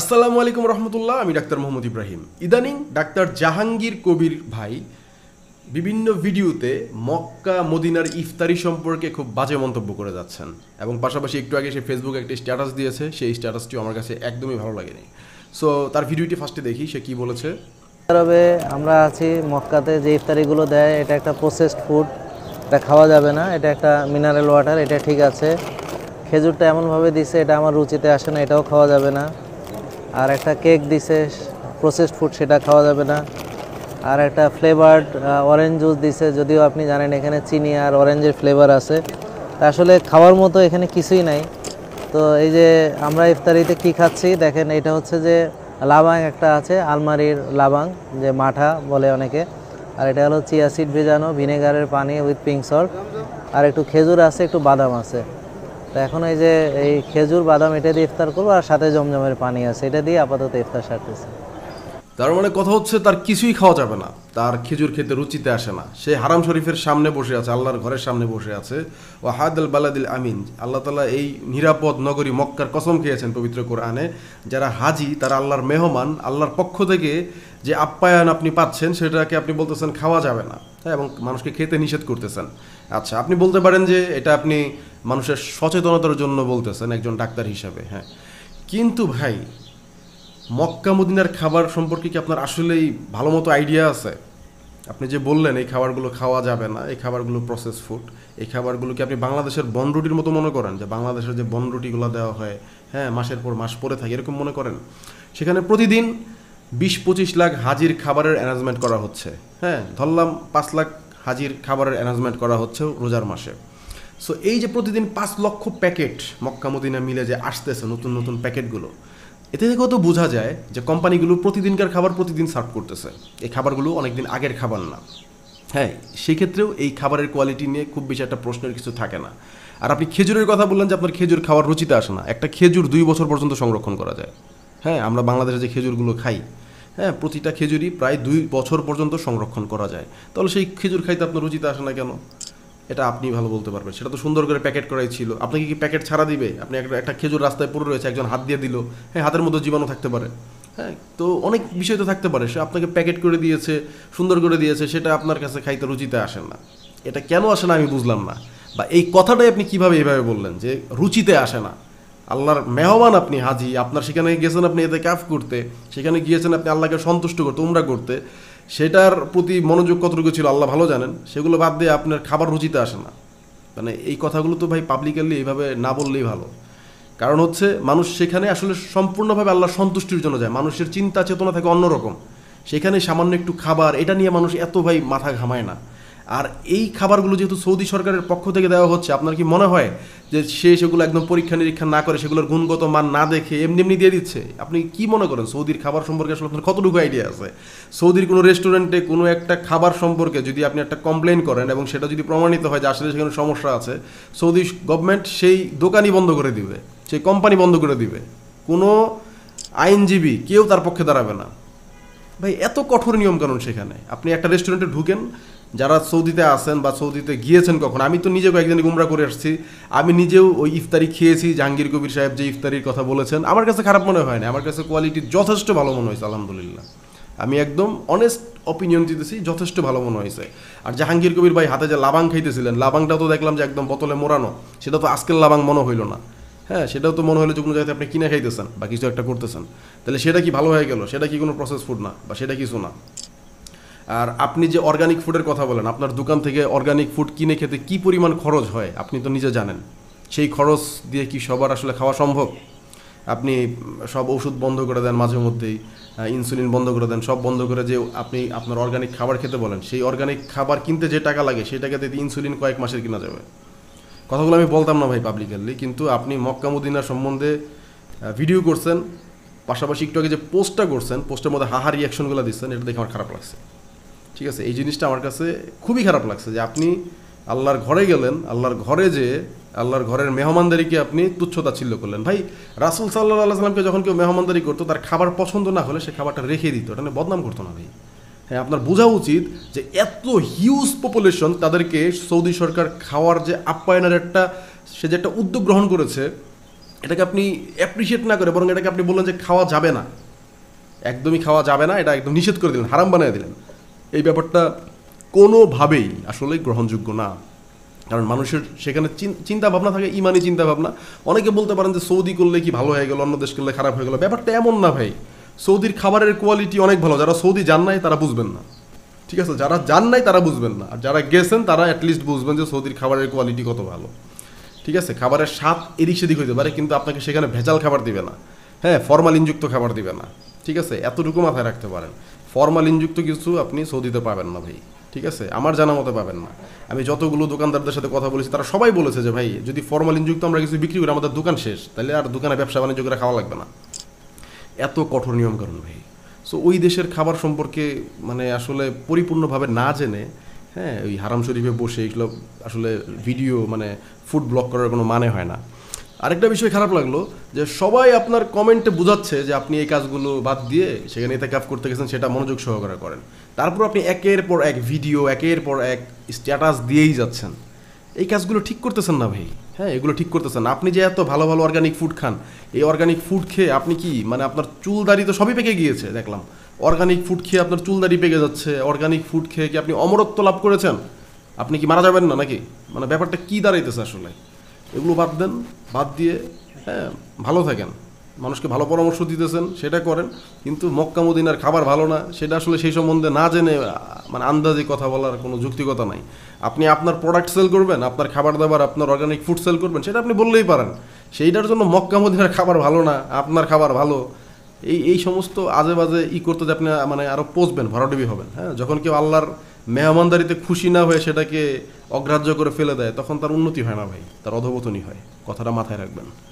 আসসালামু আলাইকুম রহমতুল্লাহ আমি ডাক্তার মোহাম্মদ ইব্রাহিম ইদানিং ডাক্তার জাহাঙ্গীর কবির ভাই বিভিন্ন ভিডিওতে মক্কা মদিনার ইফতারি সম্পর্কে খুব বাজে মন্তব্য করে যাচ্ছেন এবং পাশাপাশি একটু আগে সে ফেসবুকে একটি স্ট্যাটাস দিয়েছে সেই স্ট্যাটাসটি আমার কাছে একদমই ভালো লাগেনি সো তার ভিডিওটি ফার্স্টে দেখি সে কি বলেছে আরবে আমরা আছি মক্কাতে যে ইফতারিগুলো দেয় এটা একটা প্রসেসড ফুড এটা খাওয়া যাবে না এটা একটা মিনারেল ওয়াটার এটা ঠিক আছে খেজুরটা এমনভাবে দিছে এটা আমার রুচিতে আসে না এটাও খাওয়া যাবে না আর একটা কেক দিছে প্রসেসড ফুড সেটা খাওয়া যাবে না আর একটা ফ্লেভার্ড অরেঞ্জ জুস দিছে যদিও আপনি জানেন এখানে চিনি আর অরেঞ্জের ফ্লেভার আছে আসলে খাওয়ার মতো এখানে কিছুই নাই তো এই যে আমরা ইফতারিতে কি খাচ্ছি দেখেন এটা হচ্ছে যে লাবাং একটা আছে আলমারির লাবাং যে মাঠা বলে অনেকে আর এটা হলো চিয়া সিড ভেজানো ভিনেগারের পানি উইথ পিঙ্ক সল্ট আর একটু খেজুর আছে একটু বাদাম আছে তো এখন এই যে এই খেজুর বাদাম এটা দিয়ে ইফতার করবো আর সাথে জমজমের পানি আছে এটা দিয়ে আপাতত ইফতার সারতেছে তার মানে কথা হচ্ছে তার কিছুই খাওয়া যাবে না তার খেজুর খেতে রুচিতে আসে না সে হারাম শরীফের সামনে বসে আছে আল্লাহর ঘরের সামনে বসে আছে ও হায়দুল বালাদিল আমিন আল্লাহ তালা এই নিরাপদ নগরী মক্কার কসম খেয়েছেন পবিত্র কোরআনে যারা হাজি তারা আল্লাহর মেহমান আল্লাহর পক্ষ থেকে যে আপ্যায়ন আপনি পাচ্ছেন সেটাকে আপনি বলতেছেন খাওয়া যাবে না হ্যাঁ এবং মানুষকে খেতে নিষেধ করতেছেন আচ্ছা আপনি বলতে পারেন যে এটা আপনি মানুষের সচেতনতার জন্য বলতেছেন একজন ডাক্তার হিসাবে হ্যাঁ কিন্তু ভাই মক্কা মদিনার খাবার সম্পর্কে কি আপনার আসলেই ভালো মতো আইডিয়া আছে আপনি যে বললেন এই খাবারগুলো খাওয়া যাবে না এই খাবারগুলো প্রসেস ফুড এই খাবারগুলো কি আপনি বাংলাদেশের বনরুটির মতো মনে করেন যে বাংলাদেশের যে বনরুটিগুলো দেওয়া হয় হ্যাঁ মাসের পর মাস পরে থাকে এরকম মনে করেন সেখানে প্রতিদিন বিশ পঁচিশ লাখ হাজির খাবারের অ্যারেঞ্জমেন্ট করা হচ্ছে হ্যাঁ ধরলাম পাঁচ লাখ হাজির খাবারের অ্যারেঞ্জমেন্ট করা হচ্ছে রোজার মাসে সো এই যে প্রতিদিন পাঁচ লক্ষ প্যাকেট মক্কা মদিনা মিলে যে আসতেছে নতুন নতুন প্যাকেটগুলো এতে থেকেও তো বোঝা যায় যে কোম্পানিগুলো প্রতিদিনকার খাবার প্রতিদিন সার্ভ করতেছে এই খাবারগুলো অনেকদিন আগের খাবার না হ্যাঁ সেক্ষেত্রেও এই খাবারের কোয়ালিটি নিয়ে খুব বেশি একটা প্রশ্নের কিছু থাকে না আর আপনি খেজুরের কথা বললেন যে আপনার খেজুর খাওয়ার রুচিতে আসে না একটা খেজুর দুই বছর পর্যন্ত সংরক্ষণ করা যায় হ্যাঁ আমরা বাংলাদেশে যে খেজুরগুলো খাই হ্যাঁ প্রতিটা খেজুরই প্রায় দুই বছর পর্যন্ত সংরক্ষণ করা যায় তাহলে সেই খেজুর খাইতে আপনার রুচিতে আসে না কেন এটা আপনি ভালো বলতে পারবেন সেটা তো সুন্দর করে প্যাকেট করাই ছিল আপনাকে কি প্যাকেট ছাড়া দিবে আপনি একটা খেজুর রাস্তায় পড়ে রয়েছে একজন হাত দিয়ে দিল হ্যাঁ হাতের মধ্যে জীবাণু থাকতে পারে হ্যাঁ তো অনেক বিষয় তো থাকতে পারে সে আপনাকে প্যাকেট করে দিয়েছে সুন্দর করে দিয়েছে সেটা আপনার কাছে খাইতে রুচিতে আসে না এটা কেন আসে না আমি বুঝলাম না বা এই কথাটাই আপনি কিভাবে এভাবে বললেন যে রুচিতে আসে না আল্লাহর মেহমান আপনি হাজি আপনার সেখানে গেছেন আপনি এতে কাফ করতে সেখানে গিয়েছেন আপনি আল্লাহকে সন্তুষ্ট করতে উমরা করতে সেটার প্রতি মনোযোগ কতটুকু ছিল আল্লাহ ভালো জানেন সেগুলো বাদ দিয়ে আপনার খাবার রুচিতে আসে না মানে এই কথাগুলো তো ভাই পাবলিকালি এইভাবে না বললেই ভালো কারণ হচ্ছে মানুষ সেখানে আসলে সম্পূর্ণভাবে আল্লাহ সন্তুষ্টির জন্য যায় মানুষের চিন্তা চেতনা থাকে অন্যরকম সেখানে সামান্য একটু খাবার এটা নিয়ে মানুষ এত ভাই মাথা ঘামায় না আর এই খাবারগুলো যেহেতু সৌদি সরকারের পক্ষ থেকে দেওয়া হচ্ছে আপনার কি মনে হয় যে সে সেগুলো একদম পরীক্ষা নিরীক্ষা না করে সেগুলোর গুণগত মান না দেখে এমনি এমনি দিয়ে দিচ্ছে আপনি কি মনে করেন সৌদির খাবার সম্পর্কে আসলে আপনার কতটুকু আইডিয়া আছে সৌদির কোনো রেস্টুরেন্টে কোনো একটা খাবার সম্পর্কে যদি আপনি একটা কমপ্লেন করেন এবং সেটা যদি প্রমাণিত হয় যে আসলে সেখানে সমস্যা আছে সৌদি গভর্নমেন্ট সেই দোকানই বন্ধ করে দিবে সেই কোম্পানি বন্ধ করে দিবে কোনো আইনজীবী কেউ তার পক্ষে দাঁড়াবে না ভাই এত কঠোর নিয়ম কানুন সেখানে আপনি একটা রেস্টুরেন্টে ঢুকেন যারা সৌদিতে আসেন বা সৌদিতে গিয়েছেন কখন আমি তো নিজে কয়েকদিন গুমরা করে আসছি আমি নিজেও ওই ইফতারি খেয়েছি জাহাঙ্গীর কবির সাহেব যে ইফতারির কথা বলেছেন আমার কাছে খারাপ মনে হয় না আমার কাছে কোয়ালিটি যথেষ্ট ভালো মনে হয়েছে আলহামদুলিল্লাহ আমি একদম অনেস্ট অপিনিয়ন দিতেছি যথেষ্ট ভালো মনে হয়েছে আর জাহাঙ্গীর কবির ভাই হাতে যে লাবাং খাইতেছিলেন লাবাংটা তো দেখলাম যে একদম বোতলে মোড়ানো সেটা তো আজকের লাবাং মনে হইল না হ্যাঁ সেটাও তো মনে হলো যে কোনো জায়গাতে আপনি কিনে খাইতেছেন বা কিছু একটা করতেছেন তাহলে সেটা কি ভালো হয়ে গেল সেটা কি কোনো প্রসেস ফুড না বা সেটা কিছু না আর আপনি যে অর্গানিক ফুডের কথা বলেন আপনার দোকান থেকে অর্গানিক ফুড কিনে খেতে কি পরিমাণ খরচ হয় আপনি তো নিজে জানেন সেই খরচ দিয়ে কি সবার আসলে খাওয়া সম্ভব আপনি সব ওষুধ বন্ধ করে দেন মাঝে মধ্যেই ইনসুলিন বন্ধ করে দেন সব বন্ধ করে যে আপনি আপনার অর্গানিক খাবার খেতে বলেন সেই অর্গানিক খাবার কিনতে যে টাকা লাগে সেই টাকাতে ইনসুলিন কয়েক মাসের কিনা যাবে কথাগুলো আমি বলতাম না ভাই পাবলিকালি কিন্তু আপনি মক্কা সম্বন্ধে ভিডিও করছেন পাশাপাশি একটু আগে যে পোস্টটা করছেন পোস্টের মধ্যে হাহা রিয়াকশনগুলো দিচ্ছেন এটা দেখে আমার খারাপ লাগছে ঠিক আছে এই জিনিসটা আমার কাছে খুবই খারাপ লাগছে যে আপনি আল্লাহর ঘরে গেলেন আল্লাহর ঘরে যে আল্লাহর ঘরের মেহমানদারিকে আপনি তুচ্ছতা ছিল করলেন ভাই রাসুল সাল্লাহ আল্লাহ যখন কেউ মেহমানদারি করতো তার খাবার পছন্দ না হলে সে খাবারটা রেখে দিত এটা বদনাম করতো না ভাই হ্যাঁ আপনার বোঝা উচিত যে এত হিউজ পপুলেশন তাদেরকে সৌদি সরকার খাওয়ার যে আপ্যায়নের একটা সে যে একটা উদ্যোগ গ্রহণ করেছে এটাকে আপনি অ্যাপ্রিসিয়েট না করে বরং এটাকে আপনি বললেন যে খাওয়া যাবে না একদমই খাওয়া যাবে না এটা একদম নিষেধ করে দিলেন হারাম বানিয়ে দিলেন এই ব্যাপারটা কোনোভাবেই আসলে গ্রহণযোগ্য না কারণ মানুষের সেখানে চিন্তা ভাবনা থাকে ইমানি চিন্তা ভাবনা অনেকে বলতে পারেন যে সৌদি করলে কি ভালো হয়ে গেলো অন্য দেশ করলে খারাপ হয়ে গেলো ব্যাপারটা এমন না ভাই সৌদির খাবারের কোয়ালিটি অনেক ভালো যারা সৌদি যান নাই তারা বুঝবেন না ঠিক আছে যারা যান নাই তারা বুঝবেন না আর যারা গেছেন তারা অ্যাটলিস্ট বুঝবেন যে সৌদির খাবারের কোয়ালিটি কত ভালো ঠিক আছে খাবারের স্বাদ এদিক সেদিক হইতে পারে কিন্তু আপনাকে সেখানে ভেজাল খাবার দিবে না হ্যাঁ ফরমালিনযুক্ত খাবার দিবে না ঠিক আছে এতটুকু মাথায় রাখতে পারেন ফরমালিনযুক্ত কিছু আপনি সৌদিতে পাবেন না ভাই ঠিক আছে আমার জানা মতো পাবেন না আমি যতগুলো দোকানদারদের সাথে কথা বলেছি তারা সবাই বলেছে যে ভাই যদি ফরমালিনযুক্ত আমরা কিছু বিক্রি করি আমাদের দোকান শেষ তাহলে আর দোকানে ব্যবসা বাণিজ্য করে খাওয়া লাগবে না এত কঠোর নিয়ম কারণ ভাই সো ওই দেশের খাবার সম্পর্কে মানে আসলে পরিপূর্ণভাবে না জেনে হ্যাঁ ওই হারাম শরীফে বসে এগুলো আসলে ভিডিও মানে ফুড ব্লক করার কোনো মানে হয় না আরেকটা বিষয় খারাপ লাগলো যে সবাই আপনার কমেন্টে বোঝাচ্ছে যে আপনি এই কাজগুলো বাদ দিয়ে সেখানে এতে কাপ করতে গেছেন সেটা মনোযোগ সহকারে করেন তারপর আপনি একের পর এক ভিডিও একের পর এক স্ট্যাটাস দিয়েই যাচ্ছেন এই কাজগুলো ঠিক করতেছেন না ভাই হ্যাঁ এগুলো ঠিক করতেছেন আপনি যে এত ভালো ভালো অর্গানিক ফুড খান এই অর্গানিক ফুড খেয়ে আপনি কি মানে আপনার চুল দাড়ি তো সবই পেকে গিয়েছে দেখলাম অর্গানিক ফুড খেয়ে আপনার চুল দাড়ি পেকে যাচ্ছে অর্গানিক ফুড খেয়ে কি আপনি অমরত্ব লাভ করেছেন আপনি কি মারা যাবেন না নাকি মানে ব্যাপারটা কী দাঁড়াইতেছে আসলে এগুলো বাদ দেন বাদ দিয়ে হ্যাঁ ভালো থাকেন মানুষকে ভালো পরামর্শ দিতেছেন সেটা করেন কিন্তু মক্কা মদিনার খাবার ভালো না সেটা আসলে সেই সম্বন্ধে না জেনে মানে আন্দাজে কথা বলার কোনো যুক্তিকতা নাই আপনি আপনার প্রোডাক্ট সেল করবেন আপনার খাবার দাবার আপনার অর্গানিক ফুড সেল করবেন সেটা আপনি বললেই পারেন সেইটার জন্য মক্কা মদিনার খাবার ভালো না আপনার খাবার ভালো এই এই সমস্ত আজে বাজে ই করতে যে আপনি মানে আরও পচবেন ভরাডুবি হবেন হ্যাঁ যখন কেউ আল্লাহর মেহমানদারিতে খুশি না হয়ে সেটাকে অগ্রাহ্য করে ফেলে দেয় তখন তার উন্নতি হয় না ভাই তার অধবতনই হয় কথাটা মাথায় রাখবেন